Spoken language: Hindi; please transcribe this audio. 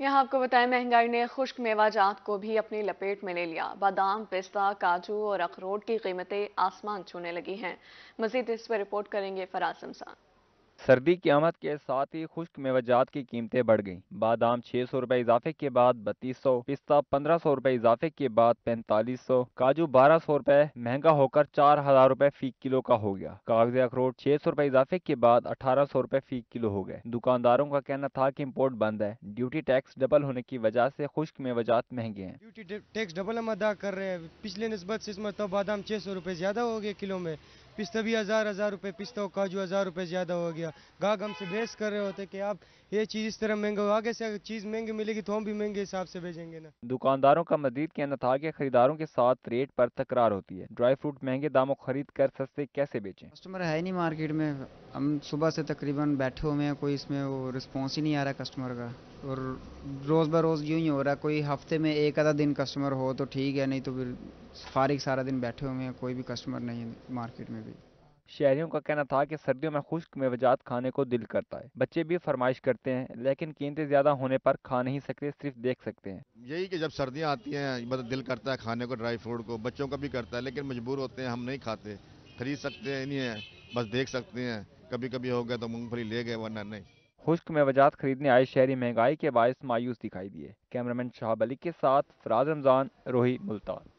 यहाँ आपको बताएं महंगाई ने खुश्क मेवा जात को भी अपनी लपेट में ले लिया बादाम पिस्ता काजू और अखरोट की कीमतें आसमान छूने लगी हैं मजीद इस पर रिपोर्ट करेंगे फराज शमसान सर्दी की आमद के साथ ही खुश्क मेवजात की कीमतें बढ़ गईं। बादाम छह सौ रुपये इजाफे के बाद बत्तीस सौ पिस्ता पंद्रह सौ रुपये इजाफे के बाद पैंतालीस सौ काजू बारह सौ रुपये महंगा होकर चार हजार रुपये फी किलो का हो गया कागज अखरोट छह सौ रुपये इजाफे के बाद अठारह सौ रुपये फी किलो हो गए दुकानदारों का कहना था की इम्पोर्ट बंद है ड्यूटी टैक्स डबल होने की वजह से खुश्क मेवजात महंगे हैं ड्यूटी टैक्स डबल हम अदा कर रहे हैं पिछले नस्बत से इसमें तो बादाम छह सौ रुपये ज्यादा हो गए किलो में पिस्ता भी हज़ार हज़ार रुपये पिस्ता और काजू हज़ार रुपये ज़्यादा हो गया गाहक हमसे बेस कर रहे होते कि आप ये चीज़ इस तरह महंगा हो आगे से अगर चीज़ महंगी मिलेगी तो हम भी महंगे हिसाब से भेजेंगे ना दुकानदारों का मजीद कहना था कि खरीदारों के साथ रेट पर तकरार होती है ड्राई फ्रूट महंगे दामों खरीद कर सस्ते कैसे बेचें कस्टमर है नहीं मार्केट में हम सुबह से तकरीबन बैठे हुए हैं कोई इसमें वो रिस्पॉन्स ही नहीं आ रहा कस्टमर का और रोज़ बरोज़ यूँ ही हो रहा है कोई हफ्ते में एक आधा दिन कस्टमर हो तो ठीक है नहीं तो फिर फारिग सारा दिन बैठे हुए हैं कोई भी कस्टमर नहीं है मार्केट में भी शहरियों का कहना था कि सर्दियों में खुश्क मेवजात खाने को दिल करता है बच्चे भी फरमाइश करते हैं लेकिन कीमतें ज़्यादा होने पर खा नहीं सकते सिर्फ देख सकते हैं यही कि जब सर्दियाँ आती हैं मतलब दिल करता है खाने को ड्राई फ्रूट को बच्चों का भी करता है लेकिन मजबूर होते हैं हम नहीं खाते खरीद सकते हैं नहीं है बस देख सकते हैं कभी कभी हो गया तो मूँगफली ले गए वरना नहीं खुश्क मेवजात खरीदने आए शहरी महंगाई के बायस मायूस दिखाई दिए कैमरामैन शाहब अली के साथ फराज रमज़ान रोही मुल्तान